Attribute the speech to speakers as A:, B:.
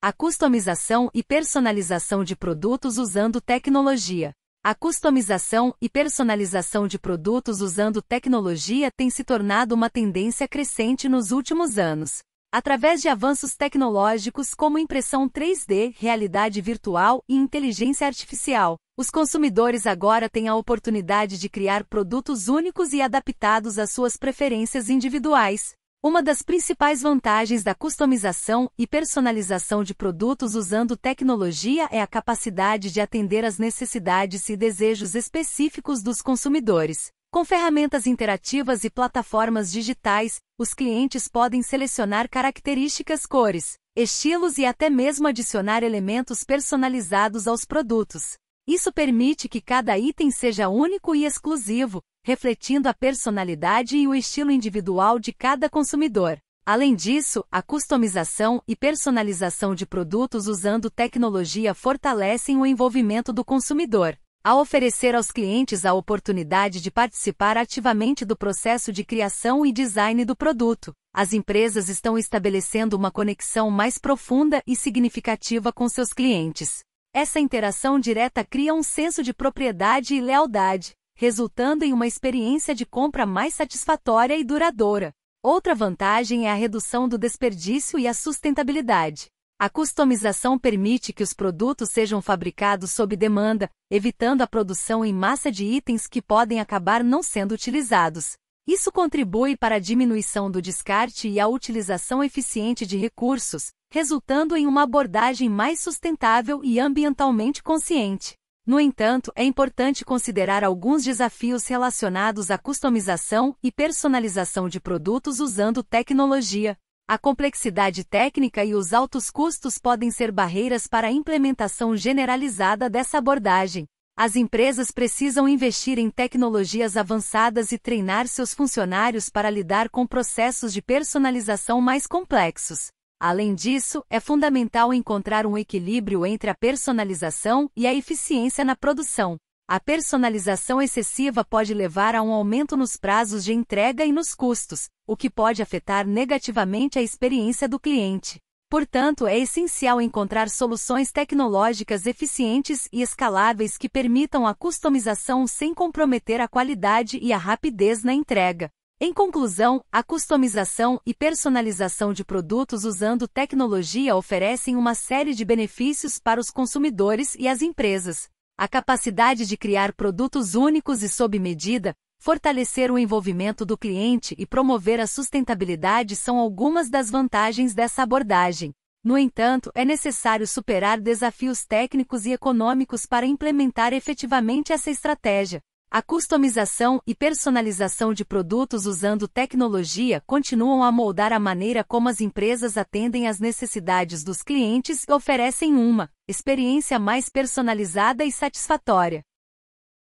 A: A customização e personalização de produtos usando tecnologia. A customização e personalização de produtos usando tecnologia tem se tornado uma tendência crescente nos últimos anos. Através de avanços tecnológicos como impressão 3D, realidade virtual e inteligência artificial, os consumidores agora têm a oportunidade de criar produtos únicos e adaptados às suas preferências individuais. Uma das principais vantagens da customização e personalização de produtos usando tecnologia é a capacidade de atender às necessidades e desejos específicos dos consumidores. Com ferramentas interativas e plataformas digitais, os clientes podem selecionar características, cores, estilos e até mesmo adicionar elementos personalizados aos produtos. Isso permite que cada item seja único e exclusivo, refletindo a personalidade e o estilo individual de cada consumidor. Além disso, a customização e personalização de produtos usando tecnologia fortalecem o envolvimento do consumidor, ao oferecer aos clientes a oportunidade de participar ativamente do processo de criação e design do produto. As empresas estão estabelecendo uma conexão mais profunda e significativa com seus clientes. Essa interação direta cria um senso de propriedade e lealdade, resultando em uma experiência de compra mais satisfatória e duradoura. Outra vantagem é a redução do desperdício e a sustentabilidade. A customização permite que os produtos sejam fabricados sob demanda, evitando a produção em massa de itens que podem acabar não sendo utilizados. Isso contribui para a diminuição do descarte e a utilização eficiente de recursos, resultando em uma abordagem mais sustentável e ambientalmente consciente. No entanto, é importante considerar alguns desafios relacionados à customização e personalização de produtos usando tecnologia. A complexidade técnica e os altos custos podem ser barreiras para a implementação generalizada dessa abordagem. As empresas precisam investir em tecnologias avançadas e treinar seus funcionários para lidar com processos de personalização mais complexos. Além disso, é fundamental encontrar um equilíbrio entre a personalização e a eficiência na produção. A personalização excessiva pode levar a um aumento nos prazos de entrega e nos custos, o que pode afetar negativamente a experiência do cliente. Portanto, é essencial encontrar soluções tecnológicas eficientes e escaláveis que permitam a customização sem comprometer a qualidade e a rapidez na entrega. Em conclusão, a customização e personalização de produtos usando tecnologia oferecem uma série de benefícios para os consumidores e as empresas. A capacidade de criar produtos únicos e sob medida, fortalecer o envolvimento do cliente e promover a sustentabilidade são algumas das vantagens dessa abordagem. No entanto, é necessário superar desafios técnicos e econômicos para implementar efetivamente essa estratégia. A customização e personalização de produtos usando tecnologia continuam a moldar a maneira como as empresas atendem às necessidades dos clientes e oferecem uma experiência mais personalizada e satisfatória.